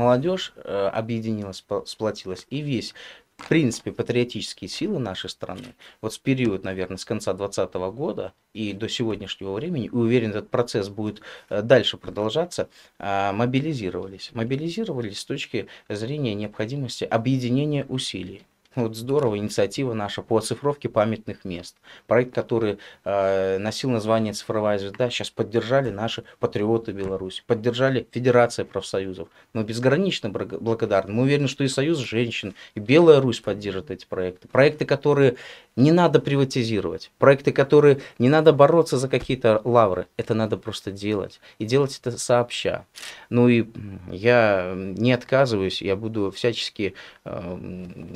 молодежь э, объединилась, сплотилась, и весь в принципе, патриотические силы нашей страны, вот с период, наверное, с конца 2020 года и до сегодняшнего времени, и уверен, этот процесс будет э, дальше продолжаться, э, мобилизировались. Мобилизировались с точки зрения необходимости объединения усилий. Вот здорово, инициатива наша по оцифровке памятных мест. Проект, который э, носил название «Цифровая звезда», сейчас поддержали наши патриоты Беларуси, поддержали Федерация профсоюзов. Мы безгранично благодарны. Мы уверены, что и Союз женщин, и Белая Русь поддержат эти проекты. Проекты, которые не надо приватизировать, проекты, которые не надо бороться за какие-то лавры. Это надо просто делать. И делать это сообща. Ну и я не отказываюсь, я буду всячески э,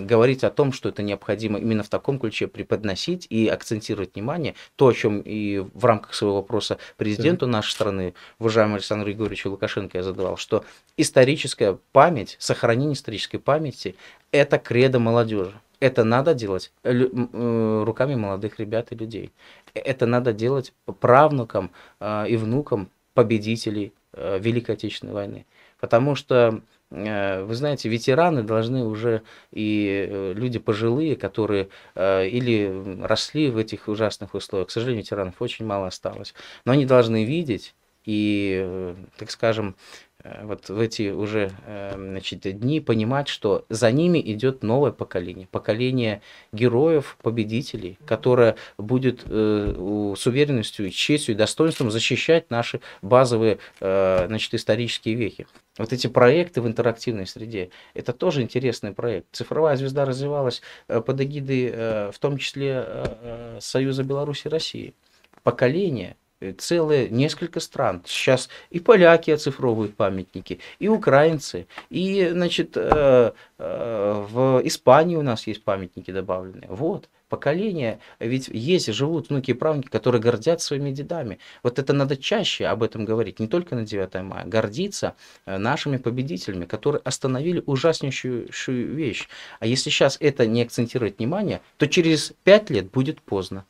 говорить о том, что это необходимо именно в таком ключе преподносить и акцентировать внимание, то, о чем и в рамках своего вопроса президенту нашей страны, уважаемому Александру Егоровичу Лукашенко я задавал, что историческая память, сохранение исторической памяти – это кредо молодежи. Это надо делать э, руками молодых ребят и людей. Это надо делать правнукам а, и внукам победителей э, Великой Отечественной войны. Потому что Э, вы знаете, ветераны должны уже и э, люди пожилые, которые э, или росли в этих ужасных условиях, к сожалению, ветеранов очень мало осталось, но они должны видеть и, так скажем, Э, вот в эти уже эм, значит, дни понимать, что за ними идет новое поколение, поколение героев, победителей, которое будет э, с уверенностью, честью и достоинством защищать наши базовые э, значит, исторические вехи. Вот эти проекты в интерактивной среде, это тоже интересный проект. Цифровая звезда развивалась под эгидой, в том числе Союза Беларуси и России. Поколение – Э, целые несколько стран. Сейчас и поляки оцифровывают памятники, и украинцы, и, значит, э, э, в Испании у нас есть памятники добавленные. Вот, поколения, ведь есть, живут внуки и правнуки, которые гордятся своими дедами. Вот это надо чаще об этом говорить, не только на 9 мая, гордиться нашими победителями, которые остановили ужаснейшую вещь. А если сейчас это не акцентировать внимание, то через 5 лет будет поздно.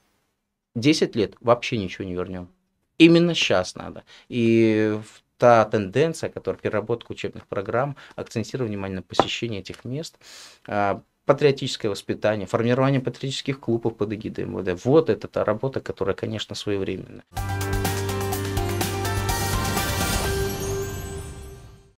10 лет вообще ничего не вернем именно сейчас надо. И та тенденция, которая переработка учебных программ, акцентирование внимания на посещение этих мест, а, патриотическое воспитание, формирование патриотических клубов под эгидой МВД. Вот это та работа, которая, конечно, своевременная.